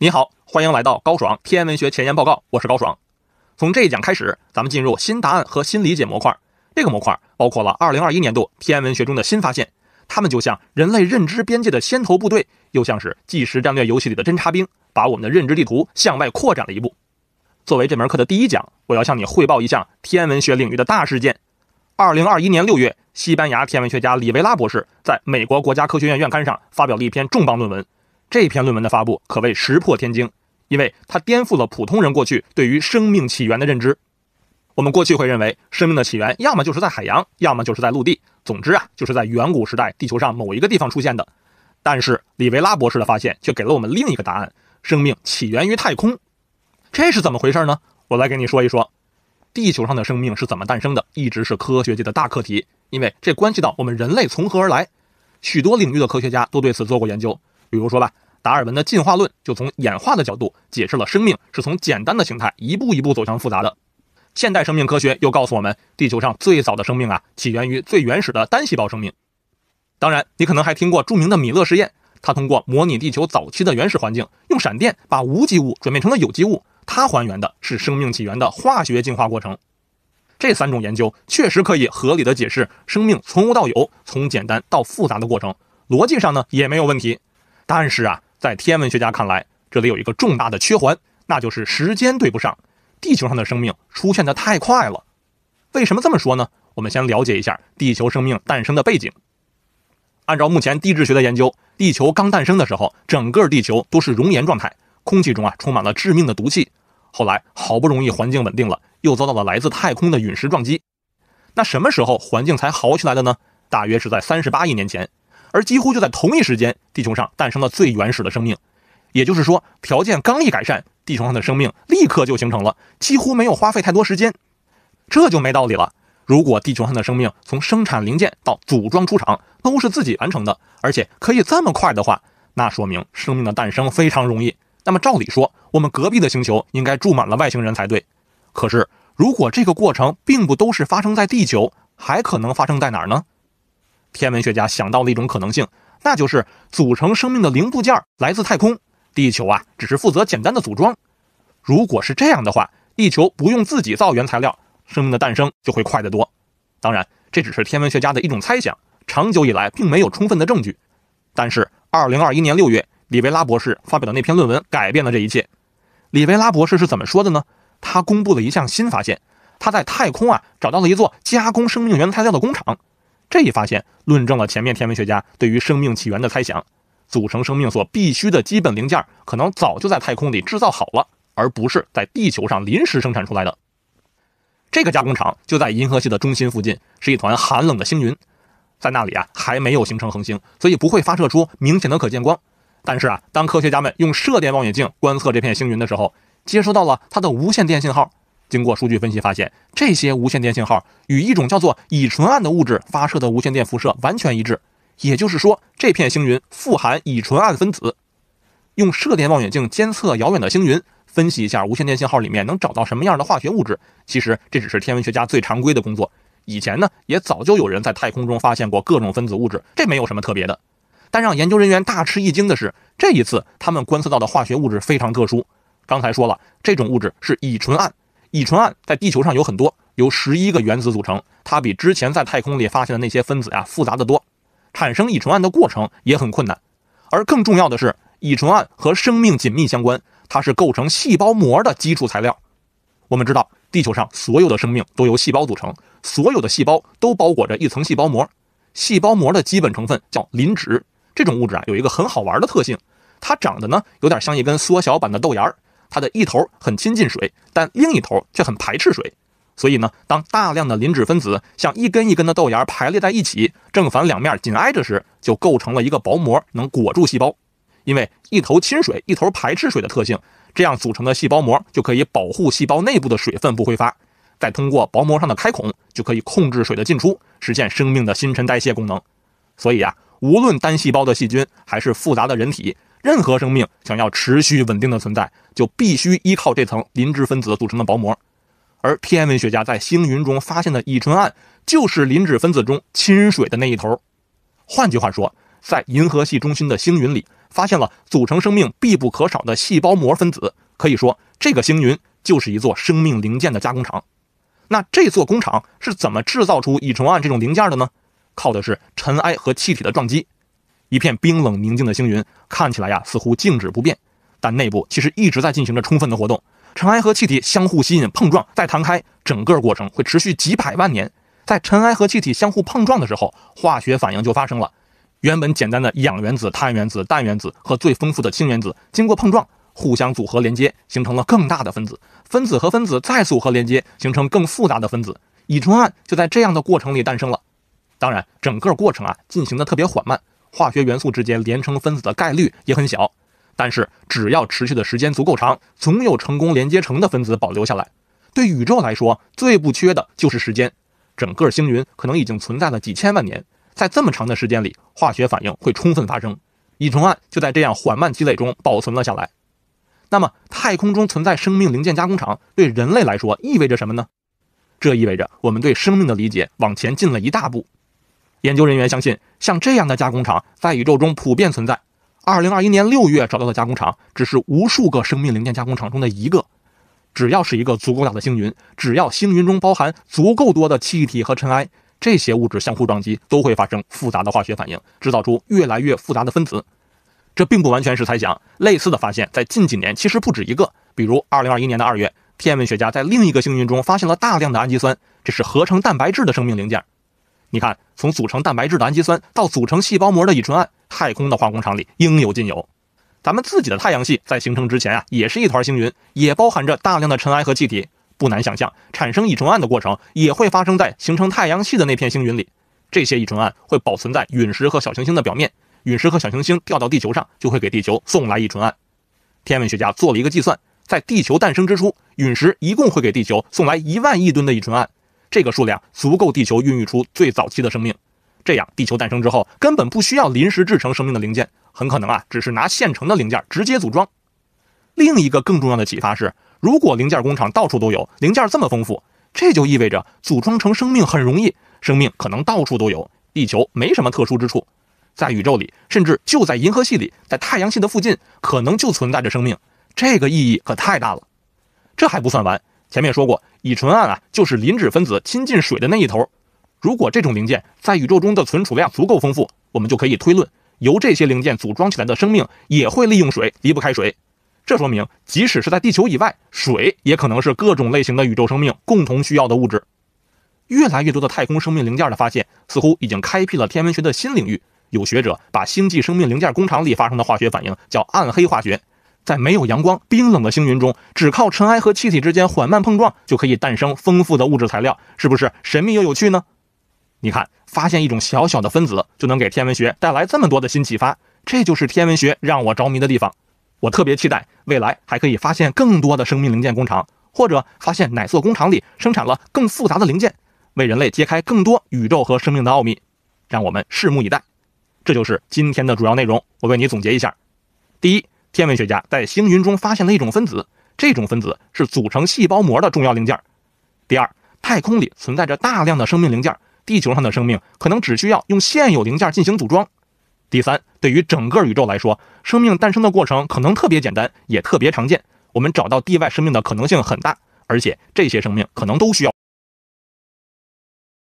你好，欢迎来到高爽天文学前沿报告。我是高爽。从这一讲开始，咱们进入新答案和新理解模块。这个模块包括了2021年度天文学中的新发现。它们就像人类认知边界的先头部队，又像是计时战略游戏里的侦察兵，把我们的认知地图向外扩展了一步。作为这门课的第一讲，我要向你汇报一项天文学领域的大事件。2021年6月，西班牙天文学家里维拉博士在美国国家科学院院刊上发表了一篇重磅论文。这篇论文的发布可谓石破天惊，因为它颠覆了普通人过去对于生命起源的认知。我们过去会认为生命的起源要么就是在海洋，要么就是在陆地，总之啊就是在远古时代地球上某一个地方出现的。但是里维拉博士的发现却给了我们另一个答案：生命起源于太空。这是怎么回事呢？我来给你说一说。地球上的生命是怎么诞生的，一直是科学界的大课题，因为这关系到我们人类从何而来。许多领域的科学家都对此做过研究。比如说吧，达尔文的进化论就从演化的角度解释了生命是从简单的形态一步一步走向复杂的。现代生命科学又告诉我们，地球上最早的生命啊，起源于最原始的单细胞生命。当然，你可能还听过著名的米勒实验，他通过模拟地球早期的原始环境，用闪电把无机物转变成了有机物。它还原的是生命起源的化学进化过程。这三种研究确实可以合理的解释生命从无到有、从简单到复杂的过程，逻辑上呢也没有问题。但是啊，在天文学家看来，这里有一个重大的缺环，那就是时间对不上。地球上的生命出现得太快了。为什么这么说呢？我们先了解一下地球生命诞生的背景。按照目前地质学的研究，地球刚诞生的时候，整个地球都是熔岩状态，空气中啊充满了致命的毒气。后来好不容易环境稳定了，又遭到了来自太空的陨石撞击。那什么时候环境才好起来的呢？大约是在三十八亿年前。而几乎就在同一时间，地球上诞生了最原始的生命，也就是说，条件刚一改善，地球上的生命立刻就形成了，几乎没有花费太多时间，这就没道理了。如果地球上的生命从生产零件到组装出厂都是自己完成的，而且可以这么快的话，那说明生命的诞生非常容易。那么照理说，我们隔壁的星球应该住满了外星人才对。可是，如果这个过程并不都是发生在地球，还可能发生在哪儿呢？天文学家想到了一种可能性，那就是组成生命的零部件来自太空，地球啊只是负责简单的组装。如果是这样的话，地球不用自己造原材料，生命的诞生就会快得多。当然，这只是天文学家的一种猜想，长久以来并没有充分的证据。但是，二零二一年六月，里维拉博士发表的那篇论文改变了这一切。里维拉博士是怎么说的呢？他公布了一项新发现，他在太空啊找到了一座加工生命原材料的工厂。这一发现论证了前面天文学家对于生命起源的猜想：组成生命所必需的基本零件可能早就在太空里制造好了，而不是在地球上临时生产出来的。这个加工厂就在银河系的中心附近，是一团寒冷的星云，在那里啊还没有形成恒星，所以不会发射出明显的可见光。但是啊，当科学家们用射电望远镜观测这片星云的时候，接收到了它的无线电信号。经过数据分析发现，这些无线电信号与一种叫做乙醇胺的物质发射的无线电辐射完全一致。也就是说，这片星云富含乙醇胺分子。用射电望远镜监测遥远的星云，分析一下无线电信号里面能找到什么样的化学物质，其实这只是天文学家最常规的工作。以前呢，也早就有人在太空中发现过各种分子物质，这没有什么特别的。但让研究人员大吃一惊的是，这一次他们观测到的化学物质非常特殊。刚才说了，这种物质是乙醇胺。乙醇胺在地球上有很多，由十一个原子组成，它比之前在太空里发现的那些分子啊复杂的多。产生乙醇胺的过程也很困难，而更重要的是，乙醇胺和生命紧密相关，它是构成细胞膜的基础材料。我们知道，地球上所有的生命都由细胞组成，所有的细胞都包裹着一层细胞膜。细胞膜的基本成分叫磷脂，这种物质啊有一个很好玩的特性，它长得呢有点像一根缩小版的豆芽儿。它的一头很亲近水，但另一头却很排斥水，所以呢，当大量的磷脂分子像一根一根的豆芽排列在一起，正反两面紧挨着时，就构成了一个薄膜，能裹住细胞。因为一头亲水、一头排斥水的特性，这样组成的细胞膜就可以保护细胞内部的水分不挥发，再通过薄膜上的开孔，就可以控制水的进出，实现生命的新陈代谢功能。所以呀。无论单细胞的细菌还是复杂的人体，任何生命想要持续稳定的存在，就必须依靠这层磷脂分子组成的薄膜。而天文学家在星云中发现的乙醇胺，就是磷脂分子中亲水的那一头。换句话说，在银河系中心的星云里，发现了组成生命必不可少的细胞膜分子。可以说，这个星云就是一座生命零件的加工厂。那这座工厂是怎么制造出乙醇胺这种零件的呢？靠的是尘埃和气体的撞击。一片冰冷宁静的星云看起来呀，似乎静止不变，但内部其实一直在进行着充分的活动。尘埃和气体相互吸引、碰撞、再弹开，整个过程会持续几百万年。在尘埃和气体相互碰撞的时候，化学反应就发生了。原本简单的氧原子、碳原子、氮原子和最丰富的氢原子，经过碰撞互相组合连接，形成了更大的分子。分子和分子再组合连接，形成更复杂的分子。乙醇胺就在这样的过程里诞生了。当然，整个过程啊进行的特别缓慢，化学元素之间连成分子的概率也很小。但是只要持续的时间足够长，总有成功连接成的分子保留下来。对宇宙来说，最不缺的就是时间。整个星云可能已经存在了几千万年，在这么长的时间里，化学反应会充分发生，乙醇胺就在这样缓慢积累中保存了下来。那么，太空中存在生命零件加工厂，对人类来说意味着什么呢？这意味着我们对生命的理解往前进了一大步。研究人员相信，像这样的加工厂在宇宙中普遍存在。2021年6月找到的加工厂只是无数个生命零件加工厂中的一个。只要是一个足够大的星云，只要星云中包含足够多的气体和尘埃，这些物质相互撞击都会发生复杂的化学反应，制造出越来越复杂的分子。这并不完全是猜想。类似的发现，在近几年其实不止一个。比如，2021年的2月，天文学家在另一个星云中发现了大量的氨基酸，这是合成蛋白质的生命零件。你看，从组成蛋白质的氨基酸到组成细胞膜的乙醇胺，太空的化工厂里应有尽有。咱们自己的太阳系在形成之前啊，也是一团星云，也包含着大量的尘埃和气体。不难想象，产生乙醇胺的过程也会发生在形成太阳系的那片星云里。这些乙醇胺会保存在陨石和小行星的表面，陨石和小行星掉到地球上，就会给地球送来乙醇胺。天文学家做了一个计算，在地球诞生之初，陨石一共会给地球送来一万亿吨的乙醇胺。这个数量足够地球孕育出最早期的生命，这样地球诞生之后根本不需要临时制成生命的零件，很可能啊，只是拿现成的零件直接组装。另一个更重要的启发是，如果零件工厂到处都有，零件这么丰富，这就意味着组装成生命很容易，生命可能到处都有，地球没什么特殊之处，在宇宙里，甚至就在银河系里，在太阳系的附近，可能就存在着生命，这个意义可太大了。这还不算完。前面说过，乙醇胺啊，就是磷脂分子亲近水的那一头。如果这种零件在宇宙中的存储量足够丰富，我们就可以推论，由这些零件组装起来的生命也会利用水，离不开水。这说明，即使是在地球以外，水也可能是各种类型的宇宙生命共同需要的物质。越来越多的太空生命零件的发现，似乎已经开辟了天文学的新领域。有学者把星际生命零件工厂里发生的化学反应叫“暗黑化学”。在没有阳光、冰冷的星云中，只靠尘埃和气体之间缓慢碰撞，就可以诞生丰富的物质材料，是不是神秘又有趣呢？你看，发现一种小小的分子，就能给天文学带来这么多的新启发，这就是天文学让我着迷的地方。我特别期待未来还可以发现更多的生命零件工厂，或者发现哪座工厂里生产了更复杂的零件，为人类揭开更多宇宙和生命的奥秘。让我们拭目以待。这就是今天的主要内容，我为你总结一下：第一。天文学家在星云中发现了一种分子，这种分子是组成细胞膜的重要零件。第二，太空里存在着大量的生命零件，地球上的生命可能只需要用现有零件进行组装。第三，对于整个宇宙来说，生命诞生的过程可能特别简单，也特别常见。我们找到地外生命的可能性很大，而且这些生命可能都需要。